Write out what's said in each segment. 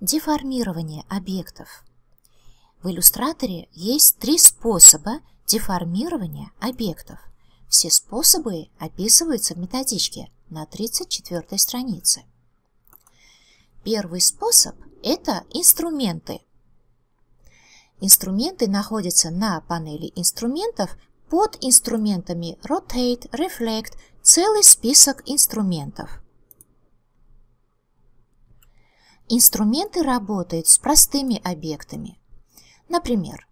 Деформирование объектов. В иллюстраторе есть три способа деформирования объектов. Все способы описываются в методичке на 34 странице. Первый способ – это инструменты. Инструменты находятся на панели инструментов под инструментами Rotate, Reflect, целый список инструментов – Инструменты работают с простыми объектами. Например,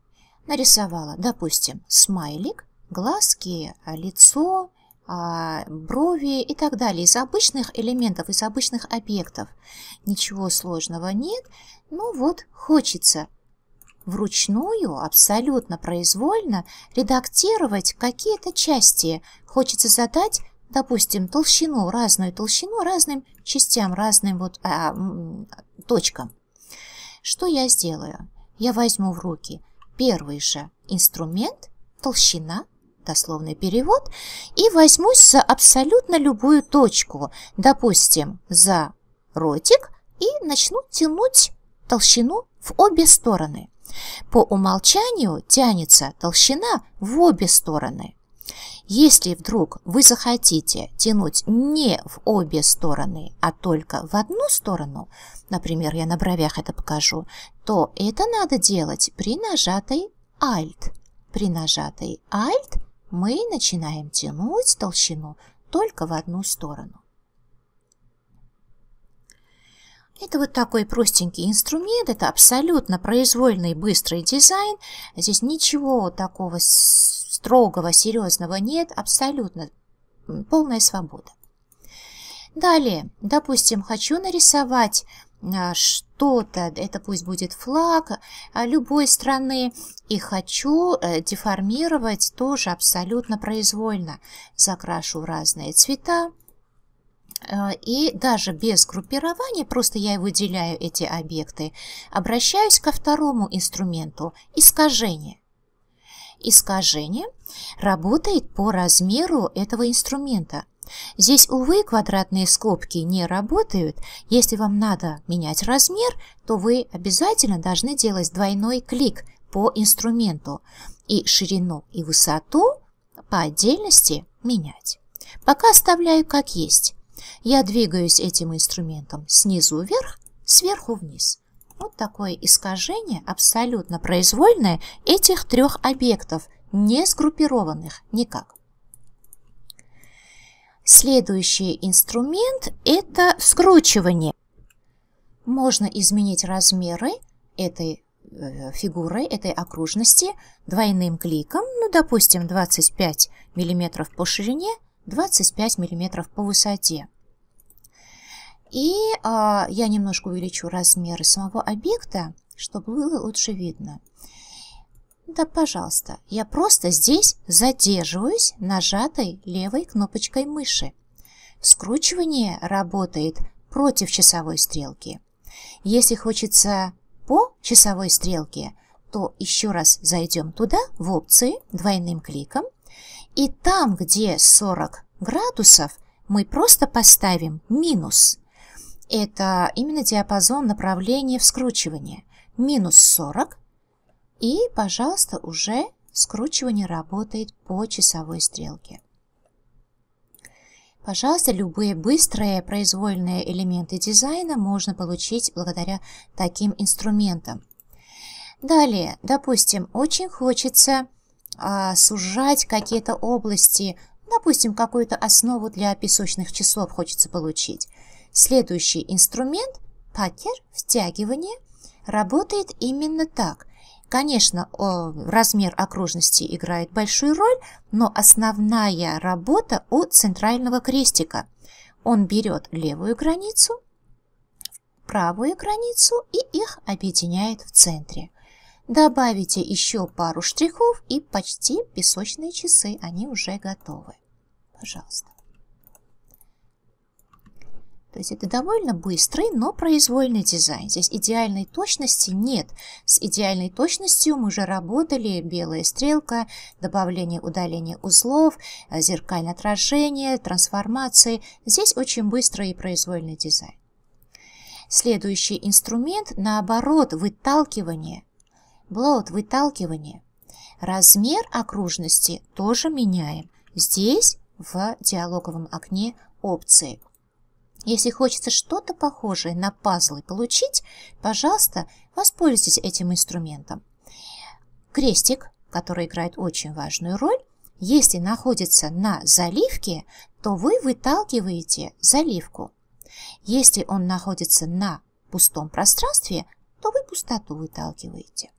нарисовала, допустим, смайлик, глазки, а, лицо, а, брови и так далее из обычных элементов, из обычных объектов. Ничего сложного нет. Ну вот, хочется вручную, абсолютно произвольно редактировать какие-то части. Хочется задать допустим, толщину, разную толщину разным частям, разным вот а, точкам. Что я сделаю? Я возьму в руки первый же инструмент, толщина, дословный перевод, и возьмусь за абсолютно любую точку, допустим, за ротик, и начну тянуть толщину в обе стороны. По умолчанию тянется толщина в обе стороны. Если вдруг вы захотите тянуть не в обе стороны, а только в одну сторону, например, я на бровях это покажу, то это надо делать при нажатой Alt. При нажатой Alt мы начинаем тянуть толщину только в одну сторону. Это вот такой простенький инструмент, это абсолютно произвольный быстрый дизайн. Здесь ничего такого строгого, серьезного нет, абсолютно полная свобода. Далее, допустим, хочу нарисовать а, что-то, это пусть будет флаг а, любой страны, и хочу э, деформировать тоже абсолютно произвольно. Закрашу разные цвета. А, и даже без группирования, просто я выделяю эти объекты, обращаюсь ко второму инструменту – искажение. Искажение работает по размеру этого инструмента. Здесь, увы, квадратные скобки не работают. Если вам надо менять размер, то вы обязательно должны делать двойной клик по инструменту и ширину и высоту по отдельности менять. Пока оставляю как есть. Я двигаюсь этим инструментом снизу вверх, сверху вниз. Вот такое искажение, абсолютно произвольное, этих трех объектов, не сгруппированных никак. Следующий инструмент – это скручивание. Можно изменить размеры этой э, фигуры, этой окружности двойным кликом, ну, допустим, 25 мм по ширине 25 миллиметров по высоте. И а, я немножко увеличу размеры самого объекта, чтобы было лучше видно. Да, пожалуйста, я просто здесь задерживаюсь нажатой левой кнопочкой мыши. Скручивание работает против часовой стрелки. Если хочется по часовой стрелке, то еще раз зайдем туда, в опции, двойным кликом, и там, где 40 градусов, мы просто поставим минус. Это именно диапазон направления вскручивания. Минус 40. И, пожалуйста, уже скручивание работает по часовой стрелке. Пожалуйста, любые быстрые произвольные элементы дизайна можно получить благодаря таким инструментам. Далее, допустим, очень хочется а, сужать какие-то области, допустим, какую-то основу для песочных часов хочется получить. Следующий инструмент, пакер, втягивание, работает именно так. Конечно, размер окружности играет большую роль, но основная работа у центрального крестика. Он берет левую границу, правую границу и их объединяет в центре. Добавите еще пару штрихов и почти песочные часы, они уже готовы. Пожалуйста. То есть это довольно быстрый, но произвольный дизайн. Здесь идеальной точности нет. С идеальной точностью мы уже работали. Белая стрелка, добавление, удаление узлов, э, зеркальное отражение, трансформации. Здесь очень быстрый и произвольный дизайн. Следующий инструмент, наоборот, выталкивание. Блоут выталкивание. Размер окружности тоже меняем. Здесь в диалоговом окне опции. Если хочется что-то похожее на пазлы получить, пожалуйста, воспользуйтесь этим инструментом. Крестик, который играет очень важную роль, если находится на заливке, то вы выталкиваете заливку. Если он находится на пустом пространстве, то вы пустоту выталкиваете.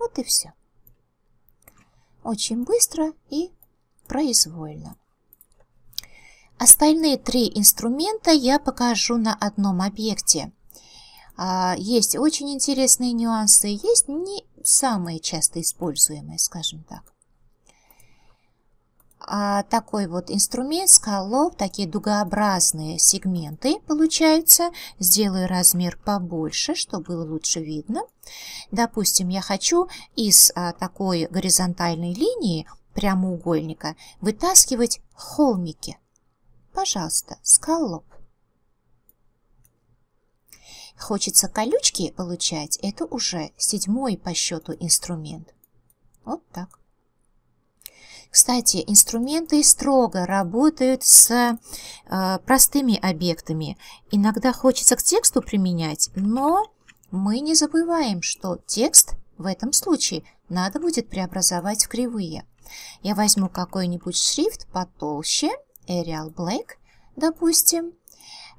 Вот и все. Очень быстро и произвольно. Остальные три инструмента я покажу на одном объекте. А, есть очень интересные нюансы, есть не самые часто используемые, скажем так а, такой вот инструмент скалов, такие дугообразные сегменты получаются. Сделаю размер побольше, чтобы было лучше видно. Допустим, я хочу из а, такой горизонтальной линии прямоугольника вытаскивать холмики. Пожалуйста, скалоп. Хочется колючки получать, это уже седьмой по счету инструмент. Вот так. Кстати, инструменты строго работают с э, простыми объектами. Иногда хочется к тексту применять, но мы не забываем, что текст в этом случае надо будет преобразовать в кривые. Я возьму какой-нибудь шрифт потолще, Arial Black, допустим.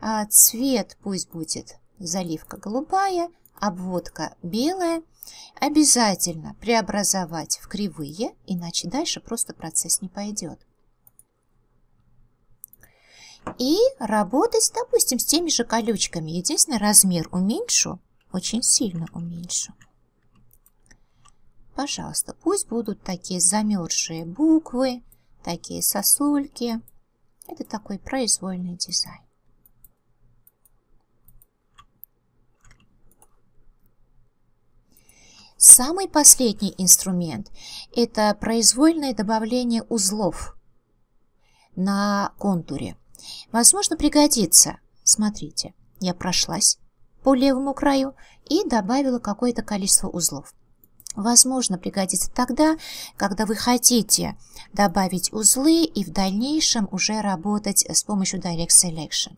А цвет пусть будет заливка голубая, обводка белая, обязательно преобразовать в кривые, иначе дальше просто процесс не пойдет. И работать, допустим, с теми же колючками. Единственное, размер уменьшу, очень сильно уменьшу. Пожалуйста, пусть будут такие замерзшие буквы, такие сосульки. Это такой произвольный дизайн. Самый последний инструмент – это произвольное добавление узлов на контуре. Возможно, пригодится. Смотрите, я прошлась по левому краю и добавила какое-то количество узлов. Возможно, пригодится тогда, когда вы хотите добавить узлы и в дальнейшем уже работать с помощью Direct Selection.